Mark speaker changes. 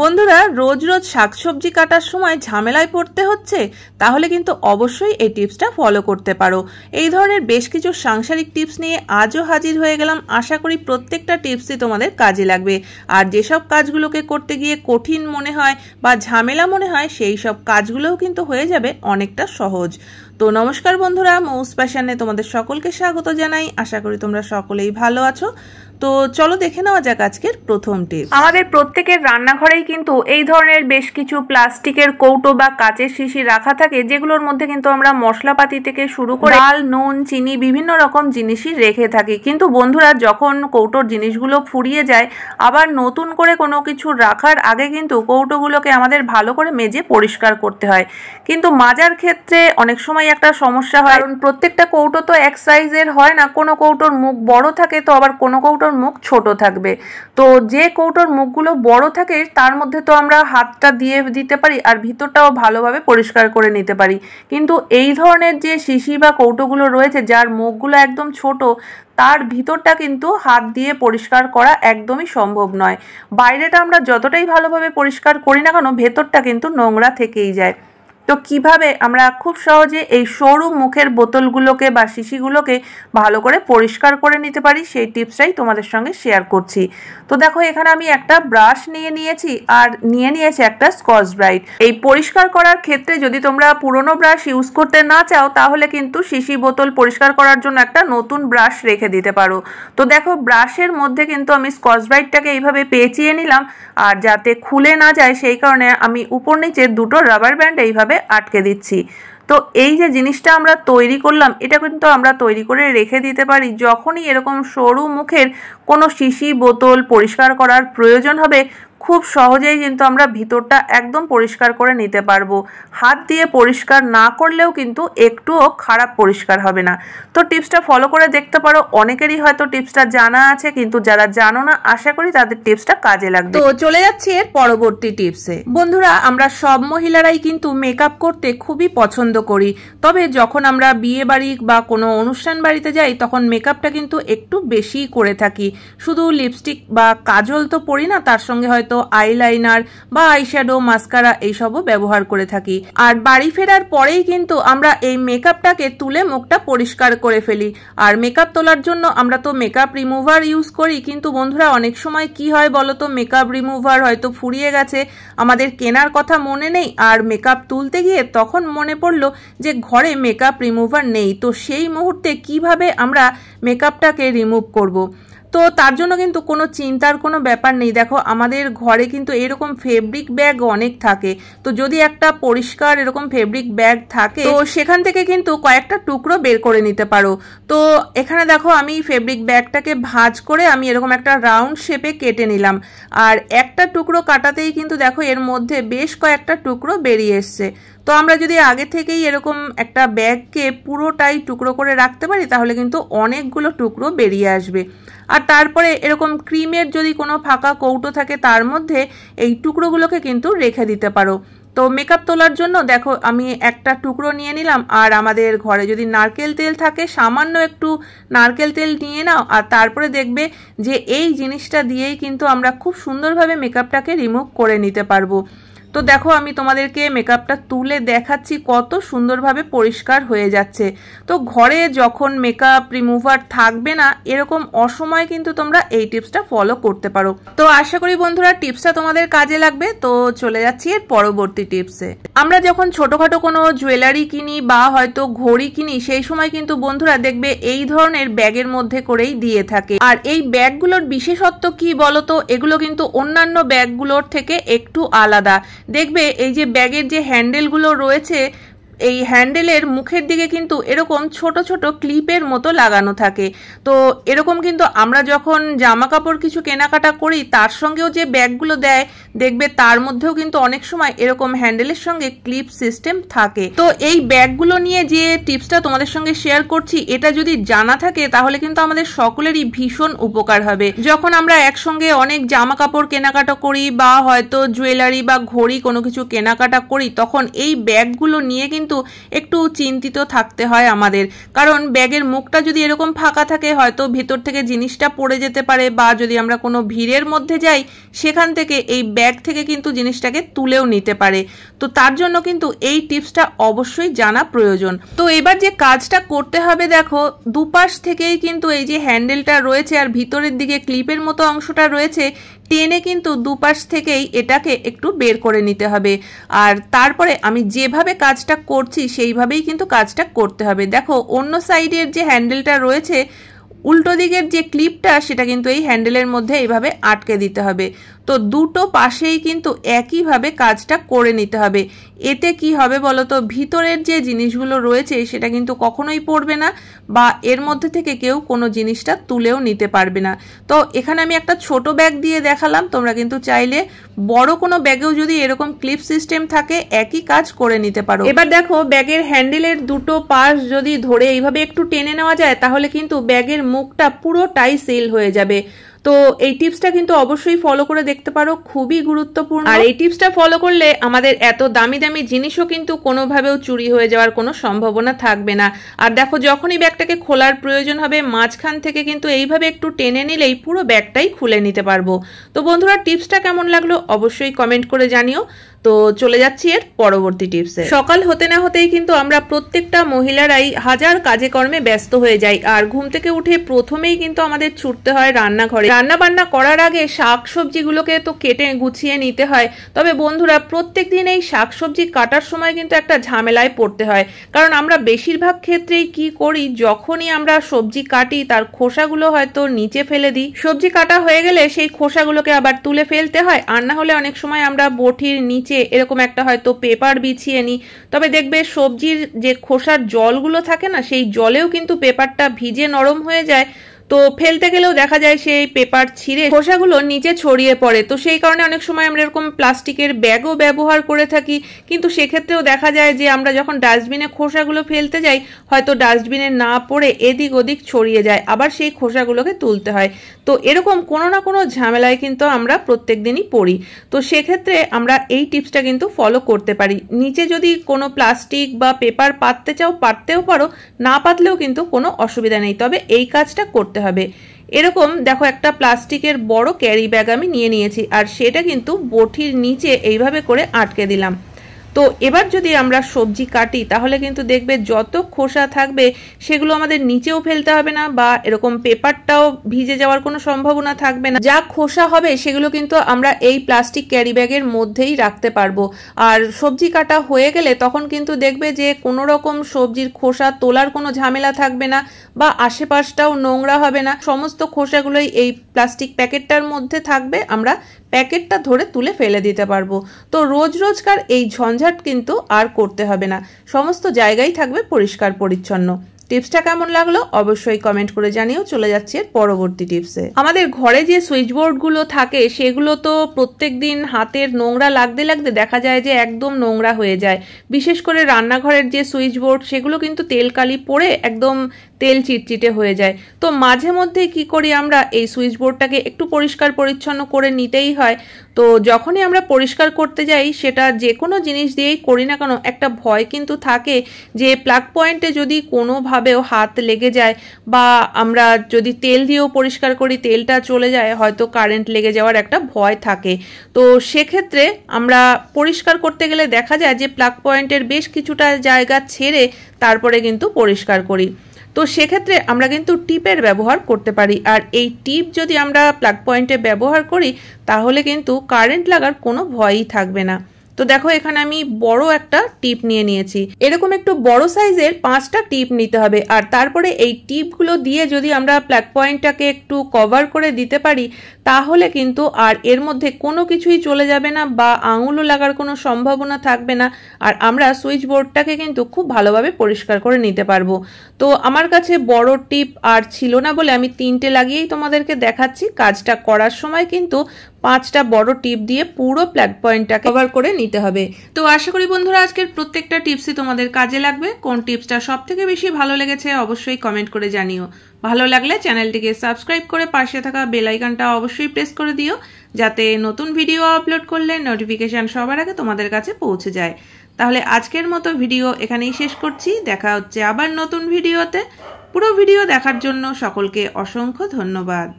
Speaker 1: বন্ধুরা রোজ রোজ শাকসবজি কাটার সময় ঝামেলায় পড়তে হচ্ছে তাহলে কিন্তু অবশ্যই এই টিপসটা ফলো করতে পারো এই ধরনের বেশ কিছু সাংসারিক টিপস নিয়ে আজও হাজির হয়ে গেলাম আশা করি প্রত্যেকটা টিপসই তোমাদের কাজে লাগবে আর যেসব কাজগুলোকে করতে গিয়ে কঠিন মনে হয় বা ঝামেলা মনে হয় সেই সব কাজগুলোও কিন্তু হয়ে যাবে অনেকটা সহজ তো নমস্কার বন্ধুরা মৌস প্যাশানে তোমাদের সকলকে স্বাগত জানাই আশা করি তোমরা সকলেই ভালো আছো তো চলো দেখে নেওয়া যাক আজকের প্রথম টিপ আমাদের প্রত্যেকের রান্নাঘরেই কিন্তু এই ধরনের বেশ কিছু প্লাস্টিকের কৌটো বা কাচের শিশি রাখা থাকে যেগুলোর মধ্যে কিন্তু আমরা মশলাপাতি থেকে শুরু করে ডাল নুন চিনি বিভিন্ন রকম জিনিসই রেখে থাকি কিন্তু বন্ধুরা যখন কৌটোর জিনিসগুলো ফুরিয়ে যায় আবার নতুন করে কোনো কিছু রাখার আগে কিন্তু কৌটোগুলোকে আমাদের ভালো করে মেজে পরিষ্কার করতে হয় কিন্তু মাজার ক্ষেত্রে অনেক সময় একটা সমস্যা হয় কারণ প্রত্যেকটা কৌটো তো এক সাইজের হয় না কোনো কৌটোর মুখ বড় থাকে তো আবার কোনো কৌটো কৌটোর মুখ ছোট থাকবে তো যে কৌটোর মুখগুলো বড় থাকে তার মধ্যে তো আমরা হাতটা দিয়ে দিতে পারি আর ভিতরটাও ভালোভাবে পরিষ্কার করে নিতে পারি কিন্তু এই ধরনের যে শিশি বা কৌটোগুলো রয়েছে যার মুখগুলো একদম ছোট তার ভিতরটা কিন্তু হাত দিয়ে পরিষ্কার করা একদমই সম্ভব নয় বাইরেটা আমরা যতটাই ভালোভাবে পরিষ্কার করি না কেন ভেতরটা কিন্তু নোংরা থেকেই যায় তো কিভাবে আমরা খুব সহজে এই সরু মুখের বোতলগুলোকে বা শিশিগুলোকে ভালো করে পরিষ্কার করে নিতে পারি সেই টিপসটাই তোমাদের সঙ্গে শেয়ার করছি তো দেখো এখানে আমি একটা ব্রাশ নিয়ে নিয়েছি আর নিয়ে নিয়েছি একটা স্কচ ব্রাইট এই পরিষ্কার করার ক্ষেত্রে যদি তোমরা পুরনো ব্রাশ ইউজ করতে না চাও তাহলে কিন্তু শিশি বোতল পরিষ্কার করার জন্য একটা নতুন ব্রাশ রেখে দিতে পারো তো দেখো ব্রাশের মধ্যে কিন্তু আমি স্কচ ব্রাইটটাকে এইভাবে পেঁচিয়ে নিলাম আর যাতে খুলে না যায় সেই কারণে আমি উপর নিচে দুটো রাবার ব্যান্ড এইভাবে এইভাবে আটকে দিচ্ছি তো এই যে জিনিসটা আমরা তৈরি করলাম এটা কিন্তু আমরা তৈরি করে রেখে দিতে পারি যখনই এরকম সরু মুখের কোনো শিশি বোতল পরিষ্কার করার প্রয়োজন হবে খুব সহজেই কিন্তু আমরা ভিতরটা একদম পরিষ্কার করে নিতে পারবো হাত দিয়ে পরিষ্কার না করলেও কিন্তু একটুও খারাপ পরিষ্কার হবে না তো টিপসটা ফলো করে দেখতে পারো অনেকেরই হয়তো টিপসটা জানা আছে কিন্তু যারা জানো না আশা করি তাদের টিপসটা কাজে লাগবে তো চলে যাচ্ছি এর পরবর্তী টিপসে বন্ধুরা আমরা সব মহিলারাই কিন্তু মেকআপ করতে খুবই পছন্দ করি তবে যখন আমরা বিয়ে বাড়ি বা কোনো অনুষ্ঠান বাড়িতে যাই তখন মেকআপটা কিন্তু একটু বেশি করে থাকি শুধু লিপস্টিক বা কাজল তো পরি না তার সঙ্গে হয়তো আইলাইনার বা আইশ্যাডো মাস্কারা এইসবও ব্যবহার করে থাকি আর বাড়ি ফেরার পরেই কিন্তু আমরা এই মেকআপটাকে তুলে মুখটা পরিষ্কার করে ফেলি আর মেকআপ তোলার জন্য আমরা তো মেকআপ রিমুভার ইউজ করি কিন্তু বন্ধুরা অনেক সময় কি হয় বলো তো মেকআপ রিমুভার হয়তো ফুরিয়ে গেছে আমাদের কেনার কথা মনে নেই আর মেকআপ তুলতে গিয়ে তখন মনে পড়লো যে ঘরে মেকআপ রিমুভার নেই তো সেই মুহূর্তে কিভাবে আমরা মেকআপটাকে রিমুভ করব। তো তার জন্য কিন্তু কোনো চিন্তার কোনো ব্যাপার নেই দেখো আমাদের ঘরে কিন্তু এরকম ফেব্রিক ব্যাগ অনেক থাকে তো যদি একটা পরিষ্কার এরকম ফেব্রিক ব্যাগ থাকে তো সেখান থেকে কিন্তু কয়েকটা টুকরো বের করে নিতে পারো তো এখানে দেখো আমি ফেব্রিক ব্যাগটাকে ভাঁজ করে আমি এরকম একটা রাউন্ড শেপে কেটে নিলাম আর একটা টুকরো কাটাতেই কিন্তু দেখো এর মধ্যে বেশ কয়েকটা টুকরো বেরিয়ে এসছে তো আমরা যদি আগে থেকেই এরকম একটা ব্যাগকে পুরোটাই টুকরো করে রাখতে পারি তাহলে কিন্তু অনেকগুলো টুকরো বেরিয়ে আসবে আর তারপরে এরকম ক্রিমের যদি কোনো ফাঁকা কৌটো থাকে তার মধ্যে এই টুকরোগুলোকে কিন্তু রেখে দিতে পারো তো মেকআপ তোলার জন্য দেখো আমি একটা টুকরো নিয়ে নিলাম আর আমাদের ঘরে যদি নারকেল তেল থাকে সামান্য একটু নারকেল তেল নিয়ে নাও আর তারপরে দেখবে যে এই জিনিসটা দিয়েই কিন্তু আমরা খুব সুন্দরভাবে মেকআপটাকে রিমুভ করে নিতে পারবো তো দেখো আমি তোমাদেরকে মেকআপটা তুলে দেখাচ্ছি কত সুন্দরভাবে পরিষ্কার হয়ে যাচ্ছে তো ঘরে যখন মেকআপ রিমুভার থাকবে না এরকম অসময়ে কিন্তু তোমরা এই টিপসটা ফলো করতে পারো তো আশা করি বন্ধুরা টিপসটা তোমাদের কাজে লাগবে তো চলে যাচ্ছি এর পরবর্তী টিপসে আমরা যখন ছোটখাটো কোনো জুয়েলারি কিনি বা হয়তো ঘড়ি কিনি সেই সময় কিন্তু বন্ধুরা দেখবে এই ধরনের ব্যাগের মধ্যে করেই দিয়ে থাকে আর এই ব্যাগগুলোর বিশেষত্ব কি বলতো এগুলো কিন্তু অন্যান্য ব্যাগগুলোর থেকে একটু আলাদা দেখবে এই যে ব্যাগের যে হ্যান্ডেলগুলো রয়েছে এই হ্যান্ডেলের মুখের দিকে কিন্তু এরকম ছোট ছোট ক্লিপের মতো লাগানো থাকে তো এরকম কিন্তু আমরা যখন জামা কাপড় কিছু কেনাকাটা করি তার সঙ্গেও যে ব্যাগগুলো দেয় দেখবে তার মধ্যেও কিন্তু অনেক সময় এরকম হ্যান্ডেলের সঙ্গে ক্লিপ সিস্টেম থাকে তো এই ব্যাগগুলো নিয়ে যে টিপসটা তোমাদের সঙ্গে শেয়ার করছি এটা যদি জানা থাকে তাহলে কিন্তু আমাদের সকলেরই ভীষণ উপকার হবে যখন আমরা একসঙ্গে অনেক জামা কাপড় কেনাকাটা করি বা হয়তো জুয়েলারি বা ঘড়ি কোনো কিছু কেনাকাটা করি তখন এই ব্যাগগুলো নিয়ে কিন্তু কিন্তু একটু চিন্তিত থাকতে হয় আমাদের কারণ ব্যাগের মুখটা যদি এরকম ফাঁকা থাকে হয়তো ভেতর থেকে জিনিসটা পড়ে যেতে পারে বা যদি আমরা কোনো ভিড়ের মধ্যে যাই সেখান থেকে এই ব্যাগ থেকে কিন্তু জিনিসটাকে তুলেও নিতে পারে তো তার জন্য কিন্তু এই টিপসটা অবশ্যই জানা প্রয়োজন তো এবার যে কাজটা করতে হবে দেখো দুপাশ থেকেই কিন্তু এই যে হ্যান্ডেলটা রয়েছে আর ভিতরের দিকে ক্লিপের মতো অংশটা রয়েছে টেনে কিন্তু দুপাশ থেকেই এটাকে একটু বের করে নিতে হবে আর তারপরে আমি যেভাবে কাজটা করছি সেইভাবেই কিন্তু কাজটা করতে হবে দেখো অন্য সাইডের যে হ্যান্ডেলটা রয়েছে উল্টো দিকের যে ক্লিপটা সেটা কিন্তু এই হ্যান্ডেলের মধ্যে এইভাবে আটকে দিতে হবে তো দুটো পাশেই কিন্তু একইভাবে কাজটা করে নিতে হবে এতে কি হবে বলো তো ভিতরের যে জিনিসগুলো রয়েছে সেটা কিন্তু কখনোই পড়বে না বা এর মধ্যে থেকে কেউ কোনো জিনিসটা তুলেও নিতে পারবে না তো এখানে আমি একটা ছোট ব্যাগ দিয়ে দেখালাম তোমরা কিন্তু চাইলে বড় কোনো ব্যাগেও যদি এরকম ক্লিপ সিস্টেম থাকে একই কাজ করে নিতে পারো এবার দেখো ব্যাগের হ্যান্ডেলের দুটো পাশ যদি ধরে এইভাবে একটু টেনে নেওয়া যায় তাহলে কিন্তু ব্যাগের মুখটা পুরোটাই সেল হয়ে যাবে তো এই টিপসটা কিন্তু অবশ্যই ফলো করে দেখতে পারো খুবই গুরুত্বপূর্ণ আর এই টিপসটা ফলো করলে আমাদের এত দামি দামি জিনিসও কিন্তু কোনোভাবেও চুরি হয়ে যাওয়ার কোনো সম্ভাবনা থাকবে না আর দেখো যখনই ব্যাগটাকে খোলার প্রয়োজন হবে মাঝখান থেকে কিন্তু এইভাবে একটু টেনে নিলেই পুরো ব্যাগটাই খুলে নিতে পারবো তো বন্ধুরা টিপসটা কেমন লাগলো অবশ্যই কমেন্ট করে জানিও তো চলে যাচ্ছি এর পরবর্তী টিপসে সকাল হতে না হতেই কিন্তু আমরা প্রত্যেকটা মহিলারাই হাজার কাজে কর্মে ব্যস্ত হয়ে যাই আর ঘুম থেকে উঠে প্রথমেই কিন্তু আমাদের ছুটতে হয় রান্নাঘরে রান্না বান্না করার আগে শাক সবজিগুলোকে তো কেটে গুছিয়ে নিতে হয় তবে বন্ধুরা প্রত্যেক দিন এই শাক সবজি কাটার সময় কিন্তু একটা ঝামেলায় পড়তে হয় কারণ আমরা বেশিরভাগ ক্ষেত্রেই কি করি যখনই আমরা সবজি কাটি তার খোসাগুলো হয়তো নিচে ফেলে দিই সবজি কাটা হয়ে গেলে সেই খোসাগুলোকে আবার তুলে ফেলতে হয় আর না হলে অনেক সময় আমরা বটির নিচে এরকম একটা হয়তো পেপার বিছিয়ে নিই তবে দেখবে সবজির যে খোসার জলগুলো থাকে না সেই জলেও কিন্তু পেপারটা ভিজে নরম হয়ে যায় তো ফেলতে গেলেও দেখা যায় সেই পেপার ছিঁড়ে খোসাগুলো নিচে ছড়িয়ে পড়ে তো সেই কারণে অনেক সময় আমরা এরকম প্লাস্টিকের ব্যাগও ব্যবহার করে থাকি কিন্তু সেক্ষেত্রেও দেখা যায় যে আমরা যখন ডাস্টবিনে খোসাগুলো ফেলতে যাই হয়তো ডাস্টবিনে না পড়ে এদিক ওদিক ছড়িয়ে যায় আবার সেই খোসাগুলোকে তুলতে হয় তো এরকম কোনো না কোনো ঝামেলায় কিন্তু আমরা প্রত্যেক দিনই পড়ি তো সেক্ষেত্রে আমরা এই টিপসটা কিন্তু ফলো করতে পারি নিচে যদি কোনো প্লাস্টিক বা পেপার পাততে চাও পারতেও পারো না পাতলেও কিন্তু কোনো অসুবিধা নেই তবে এই কাজটা করতে করতে হবে এরকম দেখো একটা প্লাস্টিকের বড় ক্যারি ব্যাগ আমি নিয়ে নিয়েছি আর সেটা কিন্তু বটির নিচে এইভাবে করে আটকে দিলাম তো এবার যদি আমরা সবজি কাটি তাহলে কিন্তু দেখবে যত খোসা থাকবে সেগুলো আমাদের নিচেও ফেলতে হবে না বা এরকম পেপারটাও ভিজে যাওয়ার কোনো সম্ভাবনা থাকবে না যা খোসা হবে সেগুলো কিন্তু আমরা এই প্লাস্টিক ক্যারি ব্যাগের মধ্যেই রাখতে পারবো আর সবজি কাটা হয়ে গেলে তখন কিন্তু দেখবে যে কোনো রকম সবজির খোসা তোলার কোনো ঝামেলা থাকবে না বা আশেপাশটাও নোংরা হবে না সমস্ত খোসাগুলোই এই প্লাস্টিক প্যাকেটটার মধ্যে থাকবে আমরা প্যাকেটটা ধরে তুলে ফেলে দিতে পারবো তো রোজ রোজকার এই ঝঞ্ঝাট কিন্তু আর করতে হবে না সমস্ত জায়গায় থাকবে পরিষ্কার পরিচ্ছন্ন টিপসটা কেমন লাগলো অবশ্যই কমেন্ট করে জানিয়েও চলে যাচ্ছে পরবর্তী টিপসে আমাদের ঘরে যে সুইচবোর্ডগুলো থাকে সেগুলো তো প্রত্যেক দিন হাতের নোংরা লাগতে লাগতে দেখা যায় যে একদম নোংরা হয়ে যায় বিশেষ করে রান্নাঘরের যে সুইচবোর্ড সেগুলো কিন্তু তেল কালি একদম তেল চিটচিটে হয়ে যায় তো মাঝে মধ্যে কি করি আমরা এই সুইচ বোর্ডটাকে একটু পরিষ্কার পরিচ্ছন্ন করে নিতেই হয় তো যখনই আমরা পরিষ্কার করতে যাই সেটা যে কোনো জিনিস দিয়েই করি না কেন একটা ভয় কিন্তু থাকে যে প্লাগ পয়েন্টে যদি কোনোভাবেও হাত লেগে যায় বা আমরা যদি তেল দিয়েও পরিষ্কার করি তেলটা চলে যায় হয়তো কারেন্ট লেগে যাওয়ার একটা ভয় থাকে তো সেক্ষেত্রে আমরা পরিষ্কার করতে গেলে দেখা যায় যে প্লাগ পয়েন্টের বেশ কিছুটা জায়গা ছেড়ে তারপরে কিন্তু পরিষ্কার করি তো সেক্ষেত্রে আমরা কিন্তু টিপের ব্যবহার করতে পারি আর এই টিপ যদি আমরা প্লাগ পয়েন্টে ব্যবহার করি তাহলে কিন্তু কারেন্ট লাগার কোনো ভয়ই থাকবে না তো দেখো এখানে আমি বড় একটা টিপ নিয়ে নিয়েছি এরকম একটু বড় সাইজের পাঁচটা টিপ নিতে হবে আর তারপরে এই টিপগুলো দিয়ে যদি আমরা প্ল্যাক পয়েন্টটাকে একটু কভার করে দিতে পারি তাহলে কিন্তু আর এর মধ্যে কোনো কিছুই চলে যাবে না বা আঙুলও লাগার কোনো সম্ভাবনা থাকবে না আর আমরা সুইচ বোর্ডটাকে কিন্তু খুব ভালোভাবে পরিষ্কার করে নিতে পারবো তো আমার কাছে বড় টিপ আর ছিল না বলে আমি তিনটে লাগিয়েই তোমাদেরকে দেখাচ্ছি কাজটা করার সময় কিন্তু পাঁচটা বড় টিপ দিয়ে পুরো প্ল্যাট পয়েন্টটাকে কভার করে নিতে হবে তো আশা করি বন্ধুরা আজকের প্রত্যেকটা টিপসই তোমাদের কাজে লাগবে কোন টিপসটা সব থেকে বেশি ভালো লেগেছে অবশ্যই কমেন্ট করে জানিও ভালো লাগলে চ্যানেলটিকে সাবস্ক্রাইব করে পাশে থাকা বেলাইকানটা অবশ্যই প্রেস করে দিও যাতে নতুন ভিডিও আপলোড করলে নোটিফিকেশান সবার আগে তোমাদের কাছে পৌঁছে যায় তাহলে আজকের মতো ভিডিও এখানেই শেষ করছি দেখা হচ্ছে আবার নতুন ভিডিওতে পুরো ভিডিও দেখার জন্য সকলকে অসংখ্য ধন্যবাদ